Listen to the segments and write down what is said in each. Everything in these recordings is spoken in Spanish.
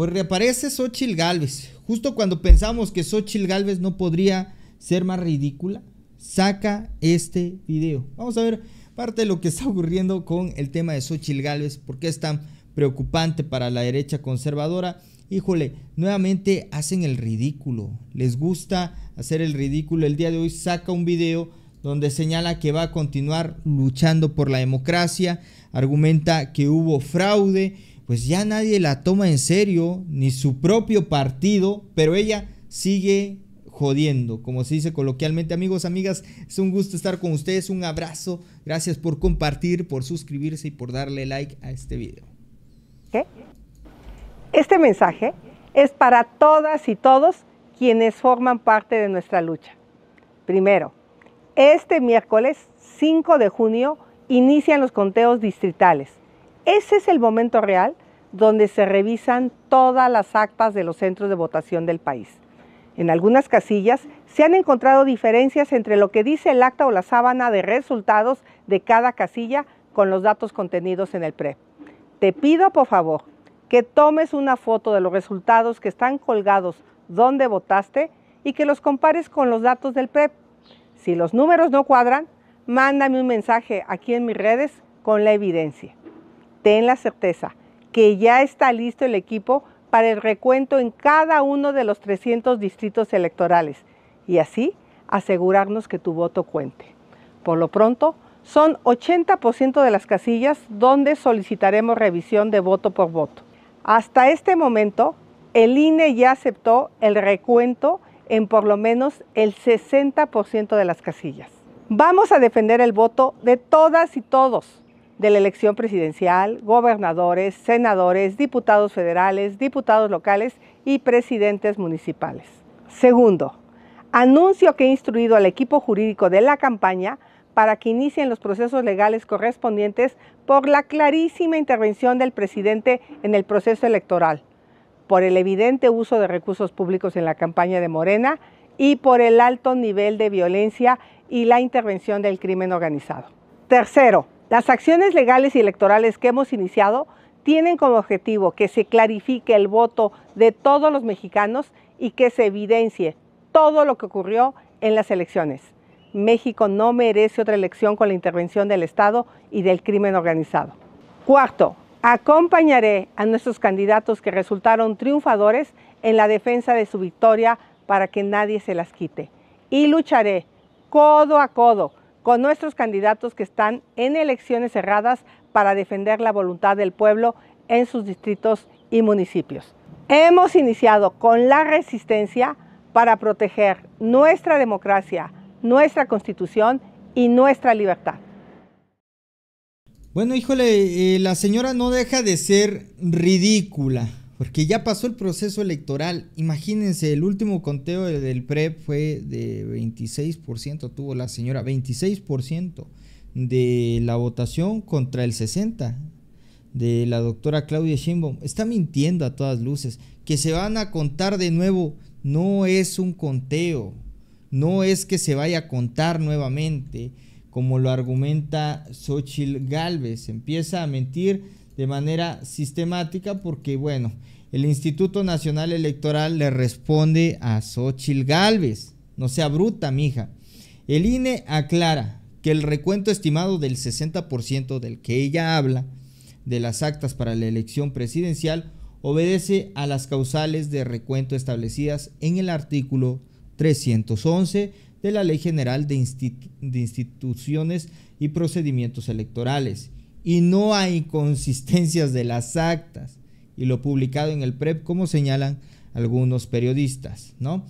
Pues reaparece Xochitl Galvez. Justo cuando pensamos que Xochitl Galvez no podría ser más ridícula, saca este video. Vamos a ver parte de lo que está ocurriendo con el tema de Xochitl Galvez, porque es tan preocupante para la derecha conservadora. Híjole, nuevamente hacen el ridículo. Les gusta hacer el ridículo. El día de hoy saca un video donde señala que va a continuar luchando por la democracia, argumenta que hubo fraude, pues ya nadie la toma en serio, ni su propio partido, pero ella sigue jodiendo, como se dice coloquialmente. Amigos, amigas, es un gusto estar con ustedes, un abrazo, gracias por compartir, por suscribirse y por darle like a este video. Este mensaje es para todas y todos quienes forman parte de nuestra lucha. Primero, este miércoles 5 de junio inician los conteos distritales ese es el momento real donde se revisan todas las actas de los centros de votación del país. En algunas casillas se han encontrado diferencias entre lo que dice el acta o la sábana de resultados de cada casilla con los datos contenidos en el PREP. E. Te pido por favor que tomes una foto de los resultados que están colgados donde votaste y que los compares con los datos del PREP. E. Si los números no cuadran, mándame un mensaje aquí en mis redes con la evidencia ten la certeza que ya está listo el equipo para el recuento en cada uno de los 300 distritos electorales y así asegurarnos que tu voto cuente. Por lo pronto, son 80% de las casillas donde solicitaremos revisión de voto por voto. Hasta este momento, el INE ya aceptó el recuento en por lo menos el 60% de las casillas. Vamos a defender el voto de todas y todos de la elección presidencial, gobernadores, senadores, diputados federales, diputados locales y presidentes municipales. Segundo, anuncio que he instruido al equipo jurídico de la campaña para que inicien los procesos legales correspondientes por la clarísima intervención del presidente en el proceso electoral, por el evidente uso de recursos públicos en la campaña de Morena y por el alto nivel de violencia y la intervención del crimen organizado. Tercero, las acciones legales y electorales que hemos iniciado tienen como objetivo que se clarifique el voto de todos los mexicanos y que se evidencie todo lo que ocurrió en las elecciones. México no merece otra elección con la intervención del Estado y del crimen organizado. Cuarto, acompañaré a nuestros candidatos que resultaron triunfadores en la defensa de su victoria para que nadie se las quite. Y lucharé codo a codo con nuestros candidatos que están en elecciones cerradas para defender la voluntad del pueblo en sus distritos y municipios. Hemos iniciado con la resistencia para proteger nuestra democracia, nuestra constitución y nuestra libertad. Bueno, híjole, eh, la señora no deja de ser ridícula. Porque ya pasó el proceso electoral. Imagínense, el último conteo del PREP e fue de 26%, tuvo la señora, 26% de la votación contra el 60% de la doctora Claudia Sheinbaum. Está mintiendo a todas luces. Que se van a contar de nuevo no es un conteo. No es que se vaya a contar nuevamente, como lo argumenta Xochitl Galvez. Empieza a mentir de manera sistemática porque, bueno, el Instituto Nacional Electoral le responde a Xochil Gálvez. No sea bruta, mija. El INE aclara que el recuento estimado del 60% del que ella habla de las actas para la elección presidencial obedece a las causales de recuento establecidas en el artículo 311 de la Ley General de Instituciones y Procedimientos Electorales y no hay inconsistencias de las actas y lo publicado en el PREP, como señalan algunos periodistas, ¿no?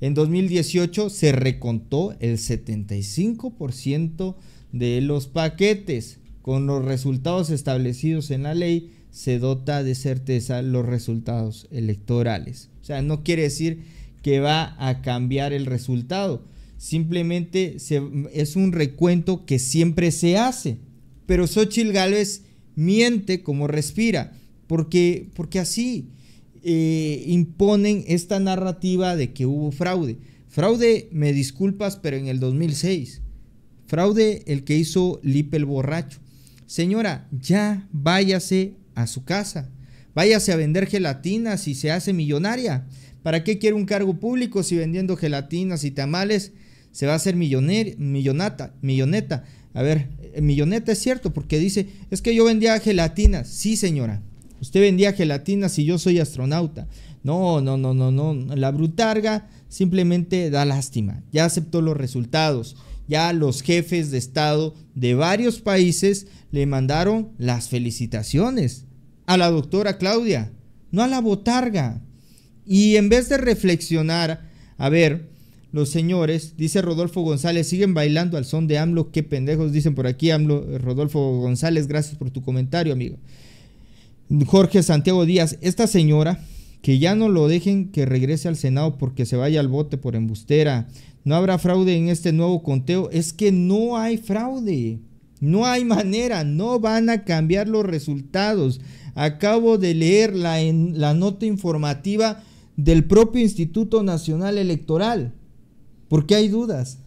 En 2018 se recontó el 75% de los paquetes. Con los resultados establecidos en la ley se dota de certeza los resultados electorales. O sea, no quiere decir que va a cambiar el resultado. Simplemente es un recuento que siempre se hace pero Xochitl Gálvez miente como respira, porque, porque así eh, imponen esta narrativa de que hubo fraude. Fraude, me disculpas, pero en el 2006. Fraude el que hizo Lipe el borracho. Señora, ya váyase a su casa. Váyase a vender gelatinas y se hace millonaria. ¿Para qué quiere un cargo público si vendiendo gelatinas y tamales se va a hacer milloneta? A ver, eh, milloneta es cierto, porque dice, es que yo vendía gelatinas. Sí, señora, usted vendía gelatinas y yo soy astronauta. No, no, no, no, no. La brutarga simplemente da lástima. Ya aceptó los resultados. Ya los jefes de Estado de varios países le mandaron las felicitaciones a la doctora Claudia, no a la botarga. Y en vez de reflexionar, a ver, los señores, dice Rodolfo González, siguen bailando al son de AMLO, qué pendejos dicen por aquí AMLO, eh, Rodolfo González, gracias por tu comentario, amigo. Jorge Santiago Díaz, esta señora, que ya no lo dejen que regrese al Senado porque se vaya al bote por embustera. No habrá fraude en este nuevo conteo, es que no hay fraude. No hay manera, no van a cambiar los resultados. Acabo de leer la nota informativa del propio Instituto Nacional Electoral qué hay dudas.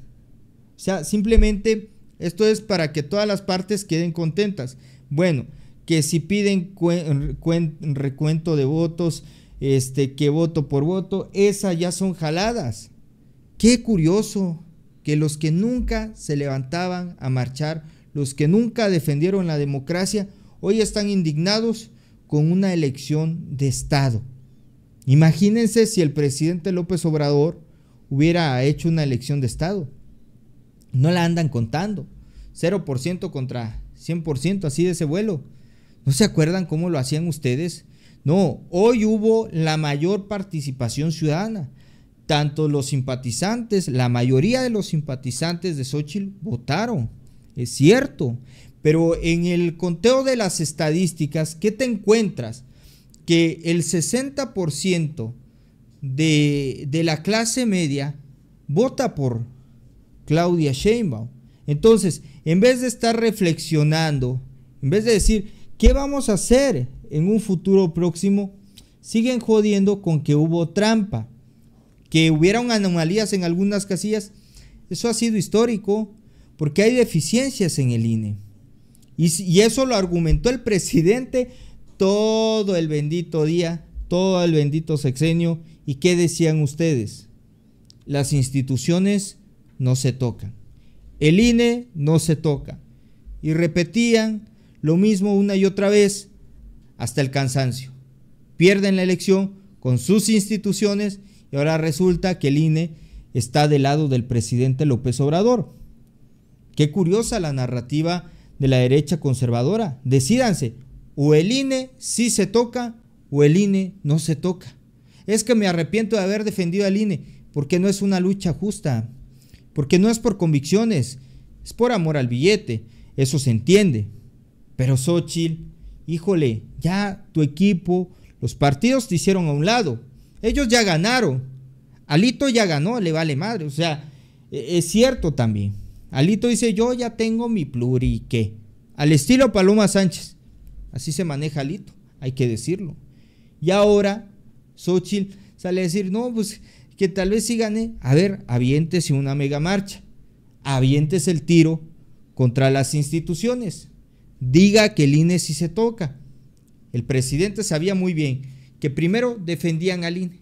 O sea, simplemente esto es para que todas las partes queden contentas. Bueno, que si piden recuento de votos, este, que voto por voto, esas ya son jaladas. Qué curioso que los que nunca se levantaban a marchar, los que nunca defendieron la democracia, hoy están indignados con una elección de Estado. Imagínense si el presidente López Obrador hubiera hecho una elección de Estado. No la andan contando. 0% contra 100%, así de ese vuelo. ¿No se acuerdan cómo lo hacían ustedes? No, hoy hubo la mayor participación ciudadana. Tanto los simpatizantes, la mayoría de los simpatizantes de Xochitl votaron. Es cierto. Pero en el conteo de las estadísticas, ¿qué te encuentras? Que el 60% de, la clase media vota por Claudia Sheinbaum. Entonces, en vez de estar reflexionando, en vez de decir, ¿qué vamos a hacer en un futuro próximo? Siguen jodiendo con que hubo trampa, que hubieron anomalías en algunas casillas. Eso ha sido histórico, porque hay deficiencias en el INE. y eso lo argumentó el presidente todo el bendito día todo el bendito sexenio. ¿Y qué decían ustedes? Las instituciones no se tocan. El INE no se toca. Y repetían lo mismo una y otra vez hasta el cansancio. Pierden la elección con sus instituciones y ahora resulta que el INE está del lado del presidente López Obrador. Qué curiosa la narrativa de la derecha conservadora. Decídanse, o el INE sí se toca o el INE no se toca. Es que me arrepiento de haber defendido al INE, porque no es una lucha justa, porque no es por convicciones, es por amor al billete, eso se entiende. Pero Xochitl, híjole, ya tu equipo, los partidos te hicieron a un lado, ellos ya ganaron, Alito ya ganó, le vale madre, o sea, e, es cierto también. Alito dice, yo ya tengo mi plurique, al estilo Paloma Sánchez, así se maneja Alito, hay que decirlo. Y ahora Xochitl sale a decir, no, pues que tal vez sí gane. A ver, aviéntese una mega marcha, aviéntese el tiro contra las instituciones, diga que el INE sí se toca. El presidente sabía muy bien que primero defendían al INE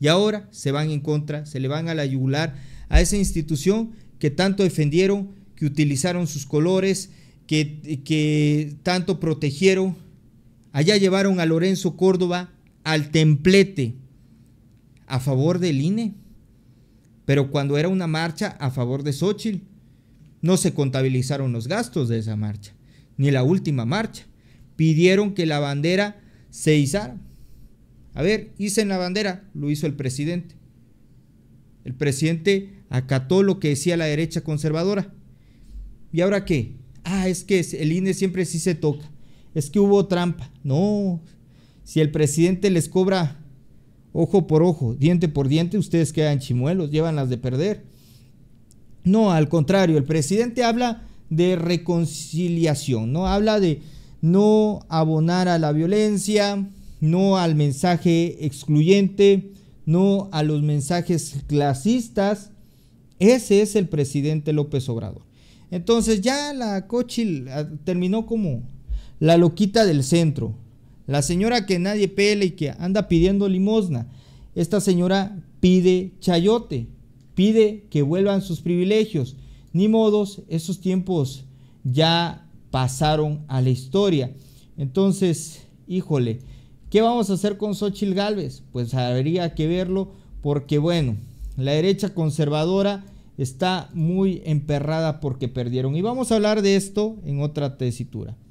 y ahora se van en contra, se le van a la yugular a esa institución que tanto defendieron, que utilizaron sus colores, que, que tanto protegieron. Allá llevaron a Lorenzo Córdoba al templete a favor del INE. Pero cuando era una marcha a favor de Xochitl, no se contabilizaron los gastos de esa marcha, ni la última marcha. Pidieron que la bandera se izara. A ver, en la bandera, lo hizo el presidente. El presidente acató lo que decía la derecha conservadora. ¿Y ahora qué? Ah, es que el INE siempre sí se toca. Es que hubo trampa. No, si el presidente les cobra ojo por ojo, diente por diente, ustedes quedan chimuelos, llevan las de perder. No, al contrario, el presidente habla de reconciliación, ¿no? Habla de no abonar a la violencia, no al mensaje excluyente, no a los mensajes clasistas. Ese es el presidente López Obrador. Entonces ya la Cochil ah, terminó como la loquita del centro, la señora que nadie pele y que anda pidiendo limosna. Esta señora pide chayote, pide que vuelvan sus privilegios. Ni modos, esos tiempos ya pasaron a la historia. Entonces, híjole, ¿qué vamos a hacer con Xochitl Galvez? Pues habría que verlo porque, bueno, la derecha conservadora está muy emperrada porque perdieron. Y vamos a hablar de esto en otra tesitura.